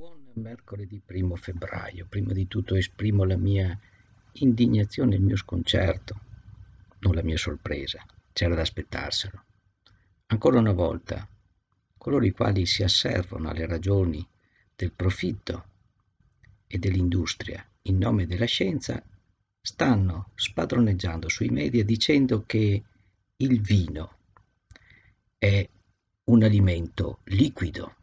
Buon mercoledì 1 febbraio. Prima di tutto esprimo la mia indignazione, il mio sconcerto, non la mia sorpresa. C'era da aspettarselo. Ancora una volta, coloro i quali si asservono alle ragioni del profitto e dell'industria in nome della scienza stanno spadroneggiando sui media dicendo che il vino è un alimento liquido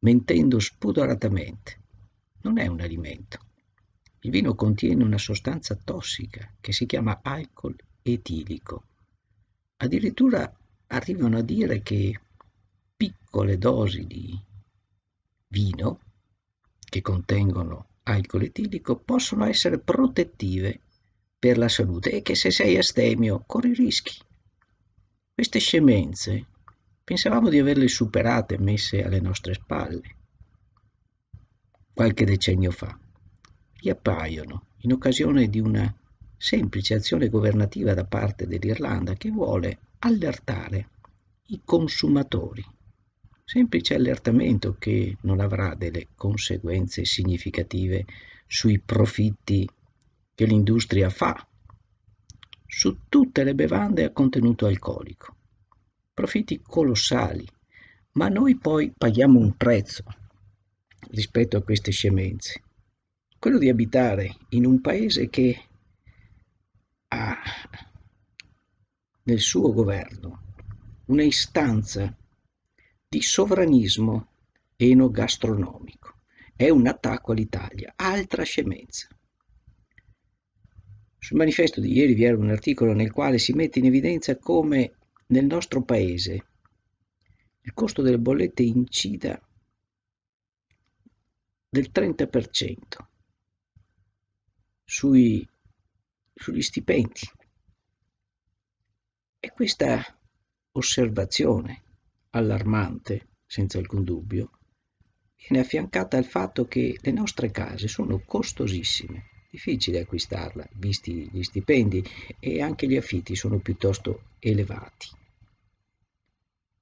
mentendo spudoratamente. Non è un alimento. Il vino contiene una sostanza tossica che si chiama alcol etilico. Addirittura arrivano a dire che piccole dosi di vino che contengono alcol etilico possono essere protettive per la salute e che se sei astemio corri rischi. Queste scemenze Pensavamo di averle superate, messe alle nostre spalle. Qualche decennio fa, riappaiono in occasione di una semplice azione governativa da parte dell'Irlanda che vuole allertare i consumatori. Semplice allertamento che non avrà delle conseguenze significative sui profitti che l'industria fa su tutte le bevande a contenuto alcolico profitti colossali, ma noi poi paghiamo un prezzo rispetto a queste scemenze, quello di abitare in un paese che ha nel suo governo una istanza di sovranismo enogastronomico. È un attacco all'Italia, altra scemenza. Sul manifesto di ieri vi era un articolo nel quale si mette in evidenza come nel nostro paese il costo delle bollette incida del 30% sui, sugli stipendi. E questa osservazione allarmante, senza alcun dubbio, viene affiancata al fatto che le nostre case sono costosissime, difficile acquistarla, visti gli stipendi e anche gli affitti sono piuttosto elevati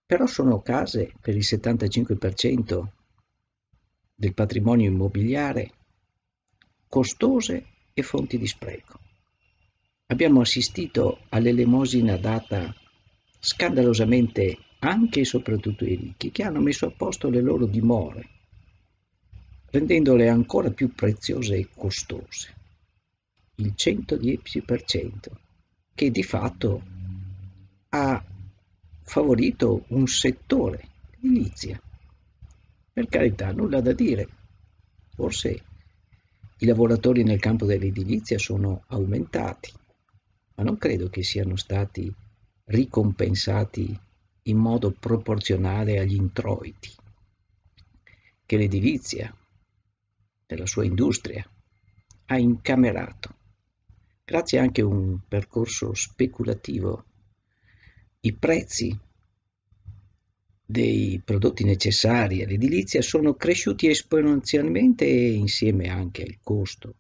però sono case per il 75% del patrimonio immobiliare, costose e fonti di spreco. Abbiamo assistito all'elemosina data scandalosamente anche e soprattutto ai ricchi, che hanno messo a posto le loro dimore, rendendole ancora più preziose e costose, il 110%, che di fatto ha favorito un settore, l'edilizia. Per carità, nulla da dire. Forse i lavoratori nel campo dell'edilizia sono aumentati, ma non credo che siano stati ricompensati in modo proporzionale agli introiti che l'edilizia della sua industria ha incamerato, grazie anche a un percorso speculativo i prezzi dei prodotti necessari all'edilizia sono cresciuti esponenzialmente e insieme anche al costo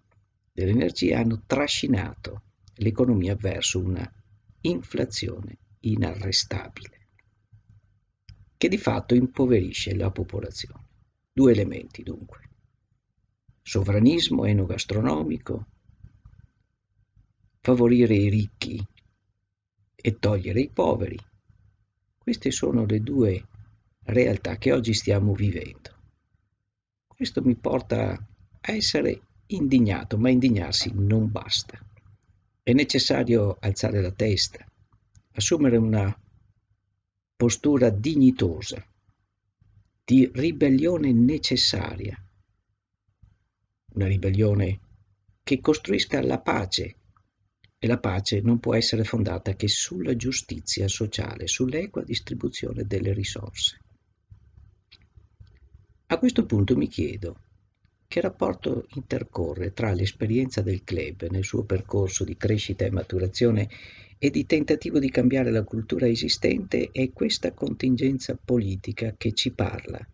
dell'energia hanno trascinato l'economia verso una inflazione inarrestabile che di fatto impoverisce la popolazione. Due elementi dunque. Sovranismo enogastronomico, favorire i ricchi e togliere i poveri. Queste sono le due realtà che oggi stiamo vivendo. Questo mi porta a essere indignato, ma indignarsi non basta. È necessario alzare la testa, assumere una postura dignitosa, di ribellione necessaria, una ribellione che costruisca la pace e la pace non può essere fondata che sulla giustizia sociale, sull'equa distribuzione delle risorse. A questo punto mi chiedo che rapporto intercorre tra l'esperienza del club nel suo percorso di crescita e maturazione e di tentativo di cambiare la cultura esistente e questa contingenza politica che ci parla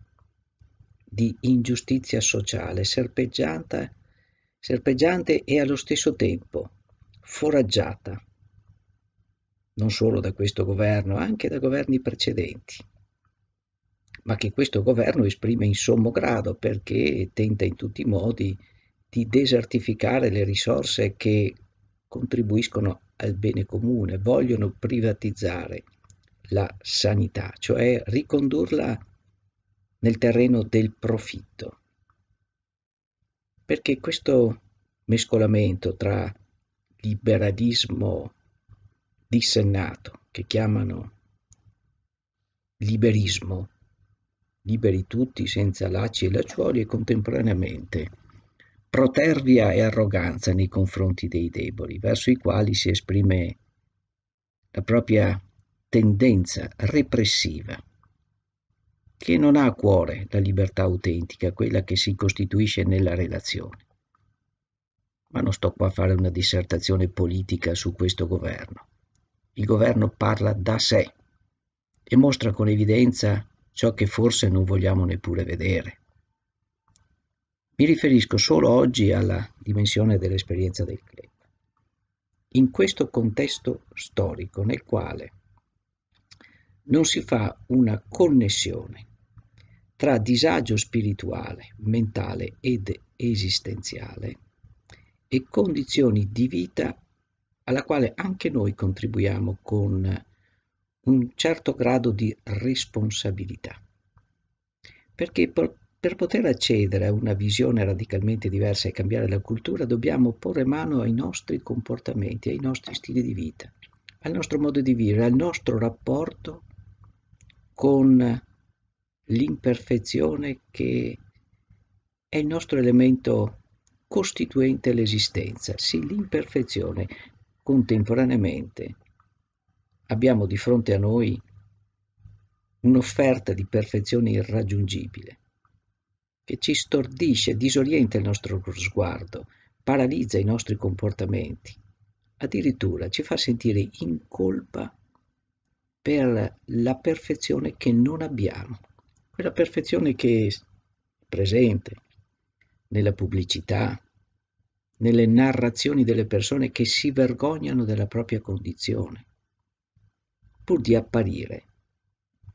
di ingiustizia sociale serpeggiante e allo stesso tempo foraggiata non solo da questo governo, anche da governi precedenti, ma che questo governo esprime in sommo grado perché tenta in tutti i modi di desertificare le risorse che contribuiscono al bene comune, vogliono privatizzare la sanità, cioè ricondurla nel terreno del profitto. Perché questo mescolamento tra liberalismo dissennato, che chiamano liberismo, liberi tutti senza lacci e lacciuoli e contemporaneamente protervia e arroganza nei confronti dei deboli, verso i quali si esprime la propria tendenza repressiva, che non ha a cuore la libertà autentica, quella che si costituisce nella relazione ma non sto qua a fare una dissertazione politica su questo governo. Il governo parla da sé e mostra con evidenza ciò che forse non vogliamo neppure vedere. Mi riferisco solo oggi alla dimensione dell'esperienza del club. In questo contesto storico nel quale non si fa una connessione tra disagio spirituale, mentale ed esistenziale, e condizioni di vita alla quale anche noi contribuiamo con un certo grado di responsabilità. Perché per poter accedere a una visione radicalmente diversa e cambiare la cultura dobbiamo porre mano ai nostri comportamenti, ai nostri stili di vita, al nostro modo di vivere, al nostro rapporto con l'imperfezione che è il nostro elemento costituente l'esistenza, sì l'imperfezione. Contemporaneamente abbiamo di fronte a noi un'offerta di perfezione irraggiungibile che ci stordisce, disorienta il nostro sguardo, paralizza i nostri comportamenti, addirittura ci fa sentire in colpa per la perfezione che non abbiamo, quella perfezione che è presente, nella pubblicità, nelle narrazioni delle persone che si vergognano della propria condizione, pur di apparire.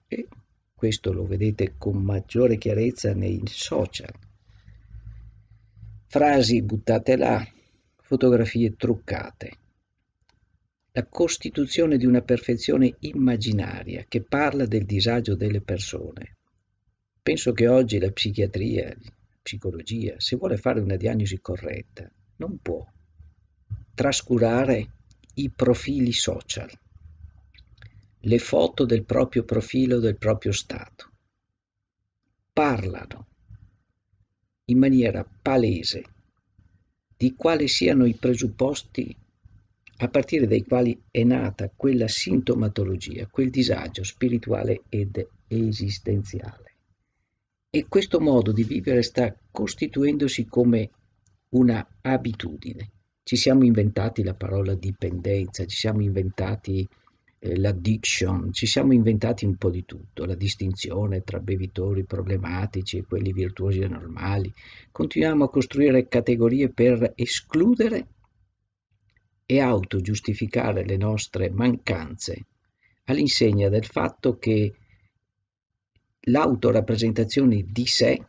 E questo lo vedete con maggiore chiarezza nei social. Frasi buttate là, fotografie truccate. La costituzione di una perfezione immaginaria che parla del disagio delle persone. Penso che oggi la psichiatria, psicologia, se vuole fare una diagnosi corretta, non può trascurare i profili social, le foto del proprio profilo, del proprio stato. Parlano in maniera palese di quali siano i presupposti a partire dai quali è nata quella sintomatologia, quel disagio spirituale ed esistenziale e questo modo di vivere sta costituendosi come una abitudine. Ci siamo inventati la parola dipendenza, ci siamo inventati eh, l'addiction, ci siamo inventati un po' di tutto, la distinzione tra bevitori problematici e quelli virtuosi e normali. Continuiamo a costruire categorie per escludere e autogiustificare le nostre mancanze all'insegna del fatto che l'autorappresentazione di sé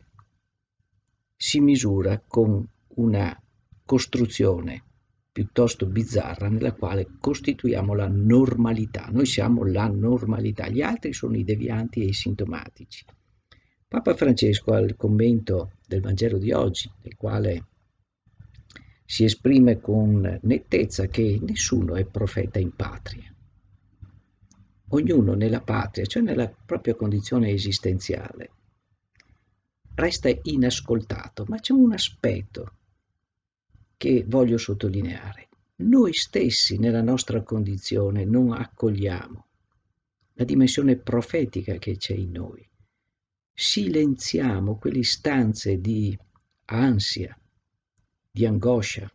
si misura con una costruzione piuttosto bizzarra nella quale costituiamo la normalità. Noi siamo la normalità, gli altri sono i devianti e i sintomatici. Papa Francesco al commento del Vangelo di oggi, nel quale si esprime con nettezza che nessuno è profeta in patria ognuno nella patria, cioè nella propria condizione esistenziale, resta inascoltato, ma c'è un aspetto che voglio sottolineare. Noi stessi nella nostra condizione non accogliamo la dimensione profetica che c'è in noi. Silenziamo quelle istanze di ansia, di angoscia,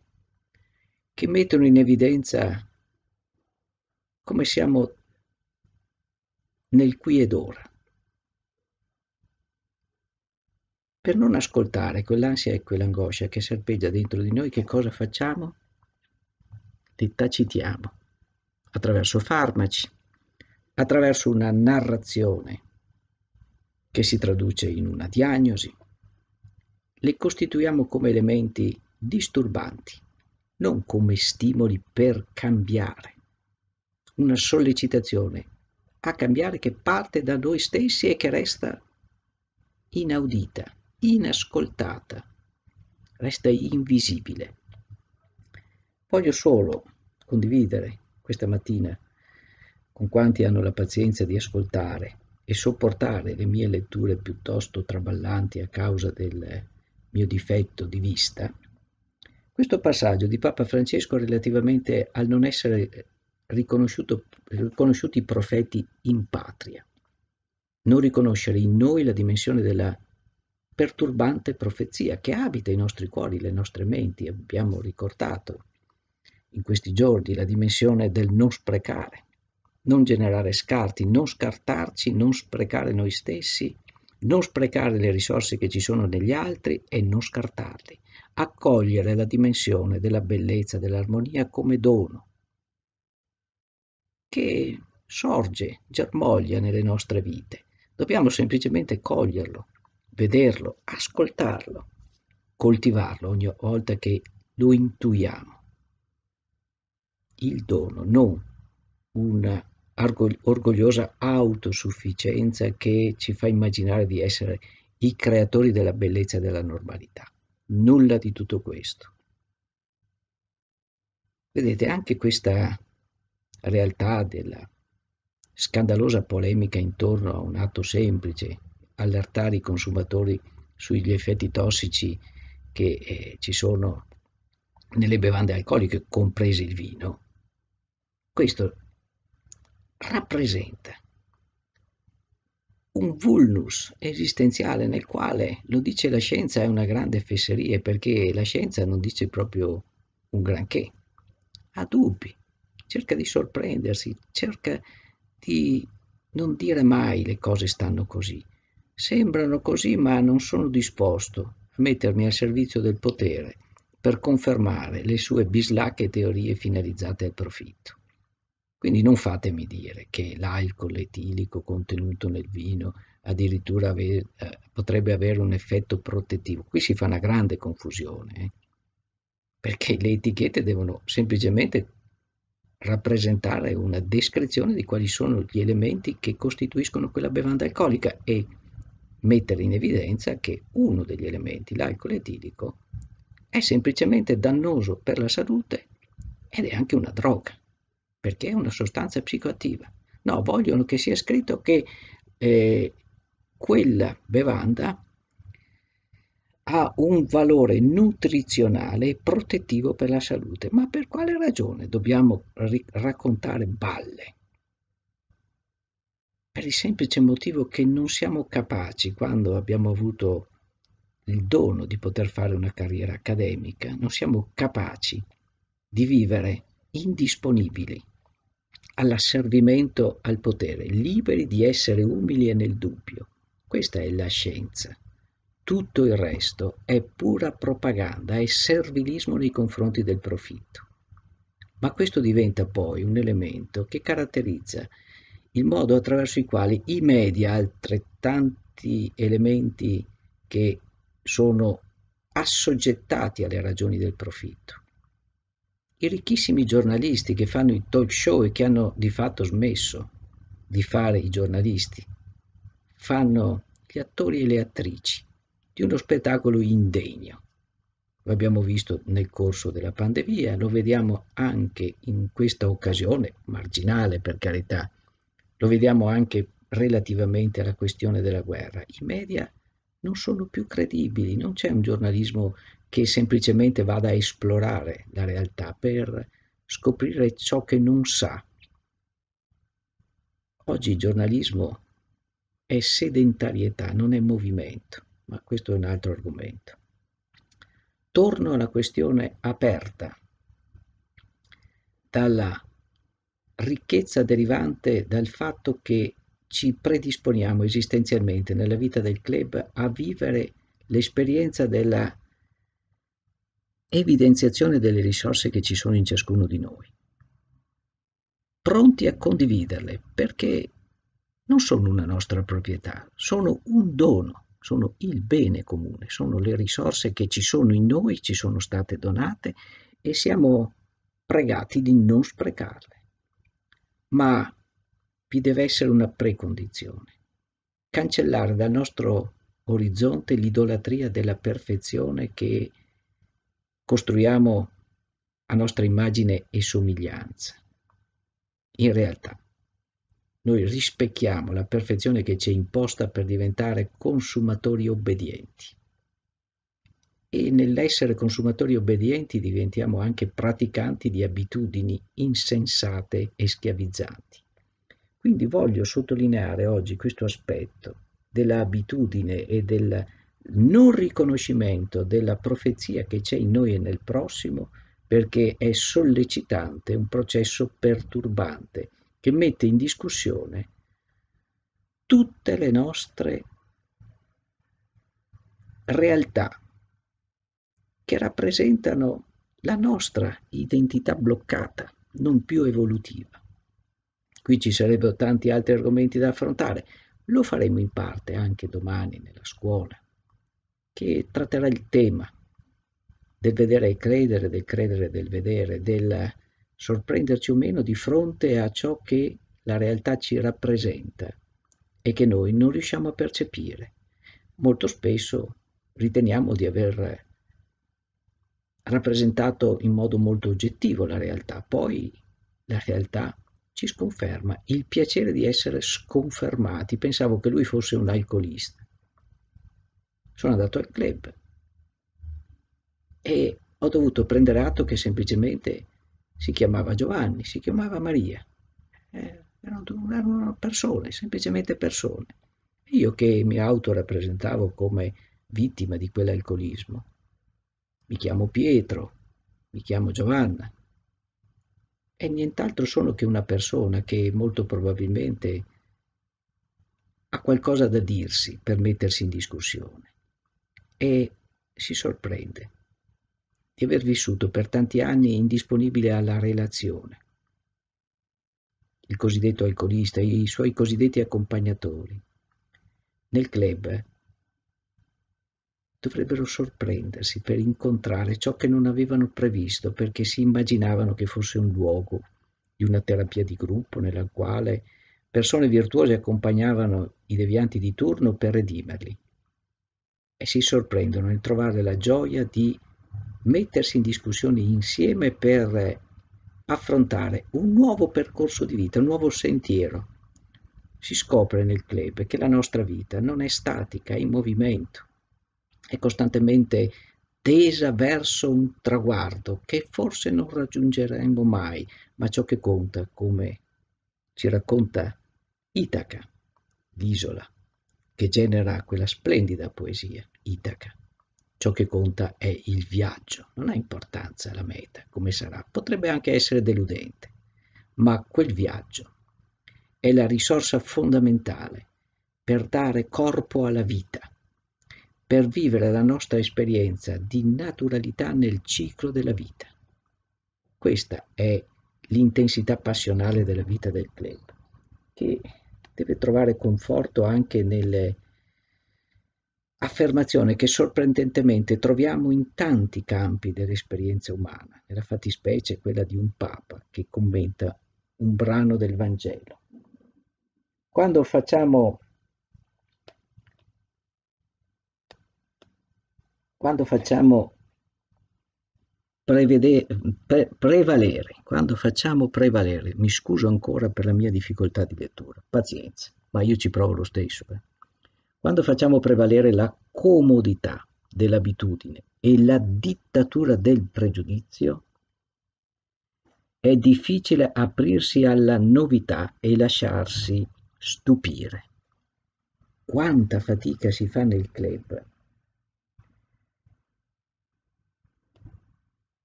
che mettono in evidenza come siamo nel qui ed ora. Per non ascoltare quell'ansia e quell'angoscia che serpeggia dentro di noi, che cosa facciamo? Li tacitiamo attraverso farmaci, attraverso una narrazione che si traduce in una diagnosi. Le costituiamo come elementi disturbanti, non come stimoli per cambiare. Una sollecitazione a cambiare che parte da noi stessi e che resta inaudita, inascoltata, resta invisibile. Voglio solo condividere questa mattina con quanti hanno la pazienza di ascoltare e sopportare le mie letture piuttosto traballanti a causa del mio difetto di vista, questo passaggio di Papa Francesco relativamente al non essere riconosciuti profeti in patria. Non riconoscere in noi la dimensione della perturbante profezia che abita i nostri cuori, le nostre menti, abbiamo ricordato in questi giorni la dimensione del non sprecare, non generare scarti, non scartarci, non sprecare noi stessi, non sprecare le risorse che ci sono negli altri e non scartarli, accogliere la dimensione della bellezza, dell'armonia come dono, che sorge, germoglia nelle nostre vite. Dobbiamo semplicemente coglierlo, vederlo, ascoltarlo, coltivarlo ogni volta che lo intuiamo. Il dono, non una orgogliosa autosufficienza che ci fa immaginare di essere i creatori della bellezza e della normalità. Nulla di tutto questo. Vedete, anche questa realtà della scandalosa polemica intorno a un atto semplice, allertare i consumatori sugli effetti tossici che eh, ci sono nelle bevande alcoliche, comprese il vino, questo rappresenta un vulnus esistenziale nel quale, lo dice la scienza, è una grande fesseria perché la scienza non dice proprio un granché, ha dubbi, cerca di sorprendersi, cerca di non dire mai le cose stanno così. Sembrano così, ma non sono disposto a mettermi al servizio del potere per confermare le sue bislacche teorie finalizzate al profitto. Quindi non fatemi dire che l'alcol etilico contenuto nel vino addirittura ave eh, potrebbe avere un effetto protettivo. Qui si fa una grande confusione, eh? perché le etichette devono semplicemente rappresentare una descrizione di quali sono gli elementi che costituiscono quella bevanda alcolica e mettere in evidenza che uno degli elementi, l'alcol etilico, è semplicemente dannoso per la salute ed è anche una droga, perché è una sostanza psicoattiva. No, vogliono che sia scritto che eh, quella bevanda ha un valore nutrizionale e protettivo per la salute. Ma per quale ragione dobbiamo raccontare balle? Per il semplice motivo che non siamo capaci, quando abbiamo avuto il dono di poter fare una carriera accademica, non siamo capaci di vivere indisponibili all'asservimento al potere, liberi di essere umili e nel dubbio. Questa è la scienza. Tutto il resto è pura propaganda e servilismo nei confronti del profitto. Ma questo diventa poi un elemento che caratterizza il modo attraverso i quali i media, altrettanti elementi che sono assoggettati alle ragioni del profitto. I ricchissimi giornalisti che fanno i talk show e che hanno di fatto smesso di fare i giornalisti, fanno gli attori e le attrici di uno spettacolo indegno. Lo abbiamo visto nel corso della pandemia, lo vediamo anche in questa occasione, marginale per carità, lo vediamo anche relativamente alla questione della guerra. I media non sono più credibili, non c'è un giornalismo che semplicemente vada a esplorare la realtà per scoprire ciò che non sa. Oggi il giornalismo è sedentarietà, non è movimento ma questo è un altro argomento. Torno alla questione aperta dalla ricchezza derivante dal fatto che ci predisponiamo esistenzialmente nella vita del club a vivere l'esperienza della evidenziazione delle risorse che ci sono in ciascuno di noi, pronti a condividerle perché non sono una nostra proprietà, sono un dono sono il bene comune, sono le risorse che ci sono in noi, ci sono state donate e siamo pregati di non sprecarle. Ma vi deve essere una precondizione, cancellare dal nostro orizzonte l'idolatria della perfezione che costruiamo a nostra immagine e somiglianza. In realtà noi rispecchiamo la perfezione che ci è imposta per diventare consumatori obbedienti. E nell'essere consumatori obbedienti diventiamo anche praticanti di abitudini insensate e schiavizzanti. Quindi voglio sottolineare oggi questo aspetto dell'abitudine e del non riconoscimento della profezia che c'è in noi e nel prossimo perché è sollecitante, un processo perturbante che mette in discussione tutte le nostre realtà che rappresentano la nostra identità bloccata, non più evolutiva. Qui ci sarebbero tanti altri argomenti da affrontare, lo faremo in parte anche domani nella scuola, che tratterà il tema del vedere e credere, del credere e del vedere, della sorprenderci o meno di fronte a ciò che la realtà ci rappresenta e che noi non riusciamo a percepire. Molto spesso riteniamo di aver rappresentato in modo molto oggettivo la realtà, poi la realtà ci sconferma, il piacere di essere sconfermati. Pensavo che lui fosse un alcolista. Sono andato al club e ho dovuto prendere atto che semplicemente si chiamava Giovanni, si chiamava Maria. Eh, erano, erano persone, semplicemente persone. Io che mi autorappresentavo come vittima di quell'alcolismo, mi chiamo Pietro, mi chiamo Giovanna, e nient'altro sono che una persona che molto probabilmente ha qualcosa da dirsi per mettersi in discussione e si sorprende di aver vissuto per tanti anni indisponibile alla relazione. Il cosiddetto alcolista e i suoi cosiddetti accompagnatori. Nel club dovrebbero sorprendersi per incontrare ciò che non avevano previsto perché si immaginavano che fosse un luogo di una terapia di gruppo nella quale persone virtuose accompagnavano i devianti di turno per redimerli e si sorprendono nel trovare la gioia di mettersi in discussione insieme per affrontare un nuovo percorso di vita, un nuovo sentiero. Si scopre nel club che la nostra vita non è statica, è in movimento, è costantemente tesa verso un traguardo che forse non raggiungeremo mai, ma ciò che conta, come ci racconta Itaca, l'isola che genera quella splendida poesia, Itaca. Ciò che conta è il viaggio, non ha importanza la meta, come sarà. Potrebbe anche essere deludente, ma quel viaggio è la risorsa fondamentale per dare corpo alla vita, per vivere la nostra esperienza di naturalità nel ciclo della vita. Questa è l'intensità passionale della vita del club, che deve trovare conforto anche nelle affermazione che sorprendentemente troviamo in tanti campi dell'esperienza umana, nella fattispecie quella di un Papa che commenta un brano del Vangelo. Quando facciamo, quando facciamo prevede, pre, prevalere, quando facciamo prevalere, mi scuso ancora per la mia difficoltà di lettura, pazienza, ma io ci provo lo stesso. Eh? Quando facciamo prevalere la comodità dell'abitudine e la dittatura del pregiudizio, è difficile aprirsi alla novità e lasciarsi stupire. Quanta fatica si fa nel club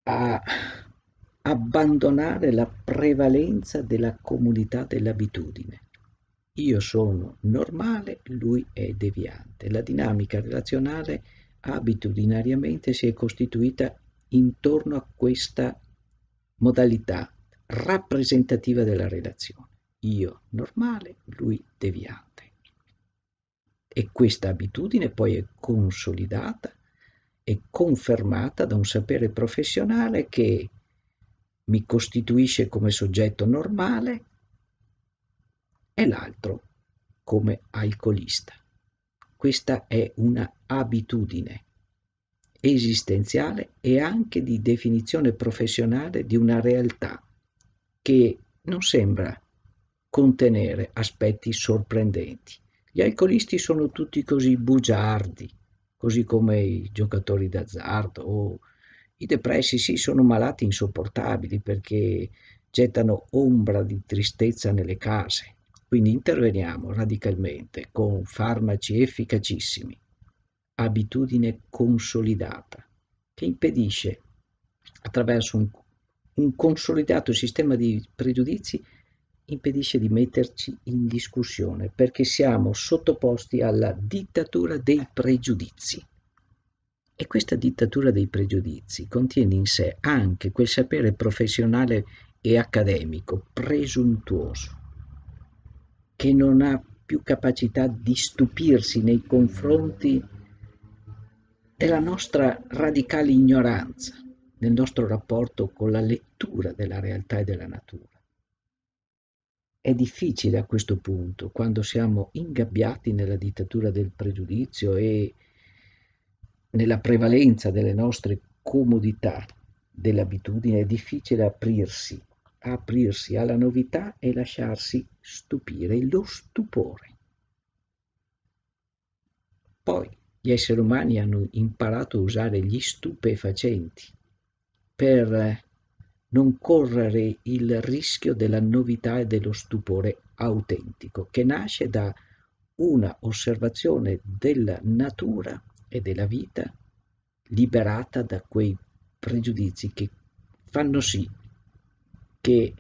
a abbandonare la prevalenza della comunità dell'abitudine io sono normale, lui è deviante. La dinamica relazionale abitudinariamente si è costituita intorno a questa modalità rappresentativa della relazione. Io normale, lui deviante. E questa abitudine poi è consolidata e confermata da un sapere professionale che mi costituisce come soggetto normale e l'altro come alcolista. Questa è una abitudine esistenziale e anche di definizione professionale di una realtà che non sembra contenere aspetti sorprendenti. Gli alcolisti sono tutti così bugiardi, così come i giocatori d'azzardo o i depressi, sì, sono malati insopportabili perché gettano ombra di tristezza nelle case, quindi interveniamo radicalmente con farmaci efficacissimi, abitudine consolidata, che impedisce attraverso un, un consolidato sistema di pregiudizi impedisce di metterci in discussione perché siamo sottoposti alla dittatura dei pregiudizi. E questa dittatura dei pregiudizi contiene in sé anche quel sapere professionale e accademico presuntuoso che non ha più capacità di stupirsi nei confronti della nostra radicale ignoranza nel nostro rapporto con la lettura della realtà e della natura. È difficile a questo punto, quando siamo ingabbiati nella dittatura del pregiudizio e nella prevalenza delle nostre comodità, dell'abitudine, è difficile aprirsi aprirsi alla novità e lasciarsi stupire lo stupore. Poi gli esseri umani hanno imparato a usare gli stupefacenti per eh, non correre il rischio della novità e dello stupore autentico che nasce da una osservazione della natura e della vita liberata da quei pregiudizi che fanno sì che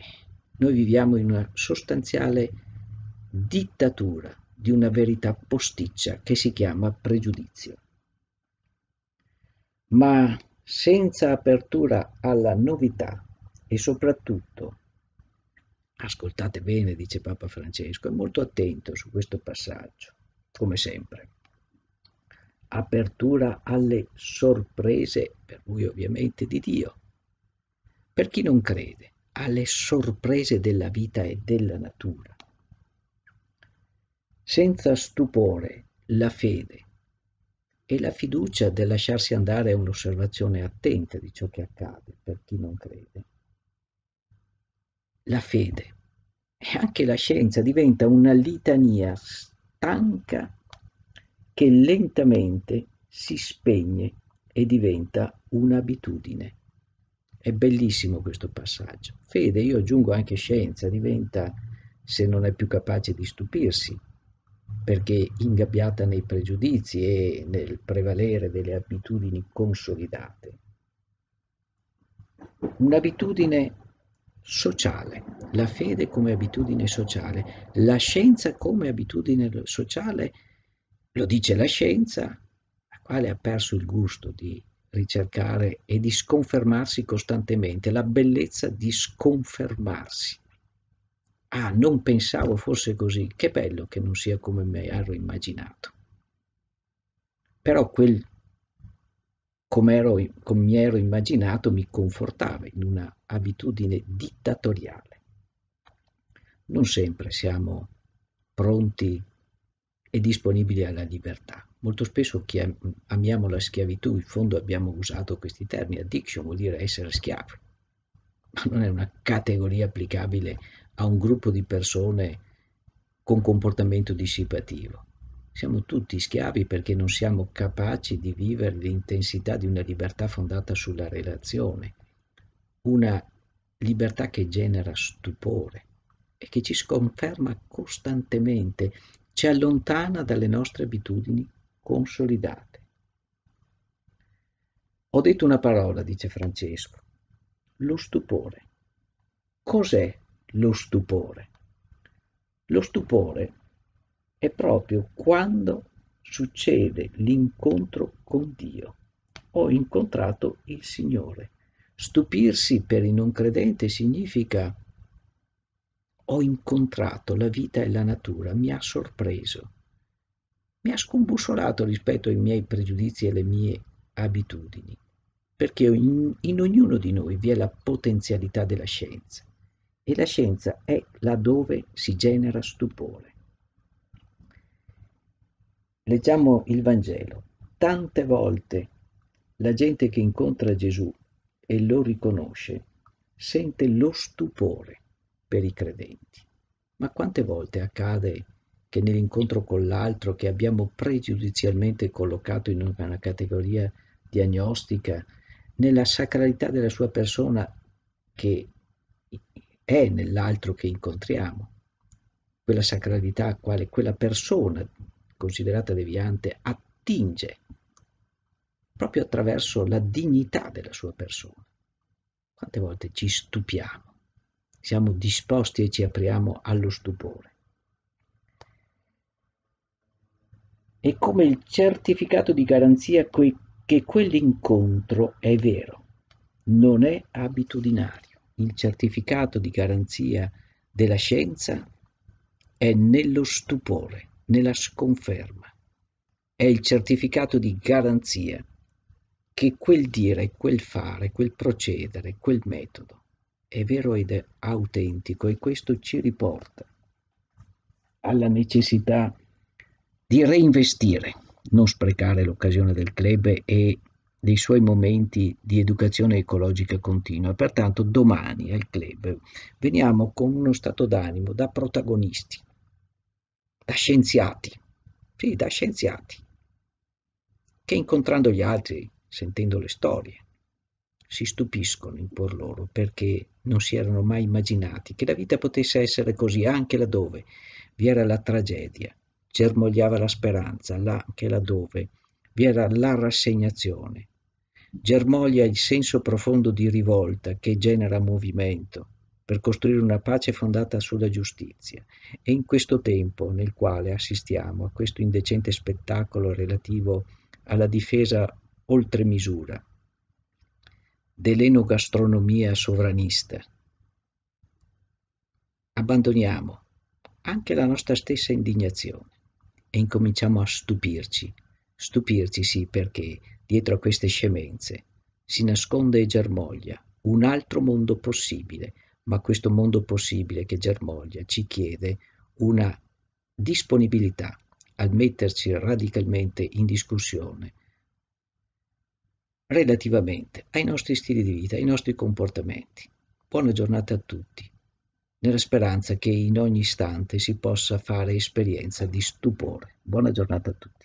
noi viviamo in una sostanziale dittatura di una verità posticcia che si chiama pregiudizio. Ma senza apertura alla novità e soprattutto, ascoltate bene, dice Papa Francesco, è molto attento su questo passaggio, come sempre. Apertura alle sorprese, per lui ovviamente di Dio, per chi non crede alle sorprese della vita e della natura. Senza stupore la fede e la fiducia del lasciarsi andare a un'osservazione attenta di ciò che accade per chi non crede. La fede e anche la scienza diventa una litania stanca che lentamente si spegne e diventa un'abitudine. È bellissimo questo passaggio. Fede, io aggiungo anche scienza, diventa, se non è più capace di stupirsi, perché ingabbiata nei pregiudizi e nel prevalere delle abitudini consolidate. Un'abitudine sociale, la fede come abitudine sociale, la scienza come abitudine sociale, lo dice la scienza, la quale ha perso il gusto di ricercare e di sconfermarsi costantemente, la bellezza di sconfermarsi. Ah, non pensavo fosse così, che bello che non sia come me ero immaginato. Però quel come, ero, come mi ero immaginato mi confortava in una abitudine dittatoriale. Non sempre siamo pronti e disponibili alla libertà. Molto spesso amiamo la schiavitù, in fondo abbiamo usato questi termini, addiction vuol dire essere schiavi, ma non è una categoria applicabile a un gruppo di persone con comportamento dissipativo. Siamo tutti schiavi perché non siamo capaci di vivere l'intensità di una libertà fondata sulla relazione, una libertà che genera stupore e che ci sconferma costantemente, ci allontana dalle nostre abitudini consolidate. Ho detto una parola, dice Francesco, lo stupore. Cos'è lo stupore? Lo stupore è proprio quando succede l'incontro con Dio. Ho incontrato il Signore. Stupirsi per il non credente significa ho incontrato la vita e la natura, mi ha sorpreso mi ha scombussolato rispetto ai miei pregiudizi e alle mie abitudini, perché in, in ognuno di noi vi è la potenzialità della scienza e la scienza è laddove si genera stupore. Leggiamo il Vangelo. Tante volte la gente che incontra Gesù e lo riconosce sente lo stupore per i credenti. Ma quante volte accade che nell'incontro con l'altro che abbiamo pregiudizialmente collocato in una categoria diagnostica, nella sacralità della sua persona che è nell'altro che incontriamo, quella sacralità a quale quella persona considerata deviante attinge proprio attraverso la dignità della sua persona. Quante volte ci stupiamo, siamo disposti e ci apriamo allo stupore. è come il certificato di garanzia che quell'incontro è vero, non è abitudinario. Il certificato di garanzia della scienza è nello stupore, nella sconferma. È il certificato di garanzia che quel dire, quel fare, quel procedere, quel metodo è vero ed è autentico e questo ci riporta alla necessità di reinvestire, non sprecare l'occasione del club e dei suoi momenti di educazione ecologica continua. Pertanto domani al club veniamo con uno stato d'animo da protagonisti, da scienziati, sì, da scienziati, che incontrando gli altri, sentendo le storie, si stupiscono in cuor loro perché non si erano mai immaginati che la vita potesse essere così anche laddove vi era la tragedia germogliava la speranza, là che laddove vi era la rassegnazione. Germoglia il senso profondo di rivolta che genera movimento per costruire una pace fondata sulla giustizia. E in questo tempo nel quale assistiamo a questo indecente spettacolo relativo alla difesa oltre misura dell'enogastronomia sovranista, abbandoniamo anche la nostra stessa indignazione e incominciamo a stupirci. Stupirci sì perché dietro a queste scemenze si nasconde e germoglia un altro mondo possibile, ma questo mondo possibile che germoglia ci chiede una disponibilità al metterci radicalmente in discussione relativamente ai nostri stili di vita, ai nostri comportamenti. Buona giornata a tutti nella speranza che in ogni istante si possa fare esperienza di stupore. Buona giornata a tutti.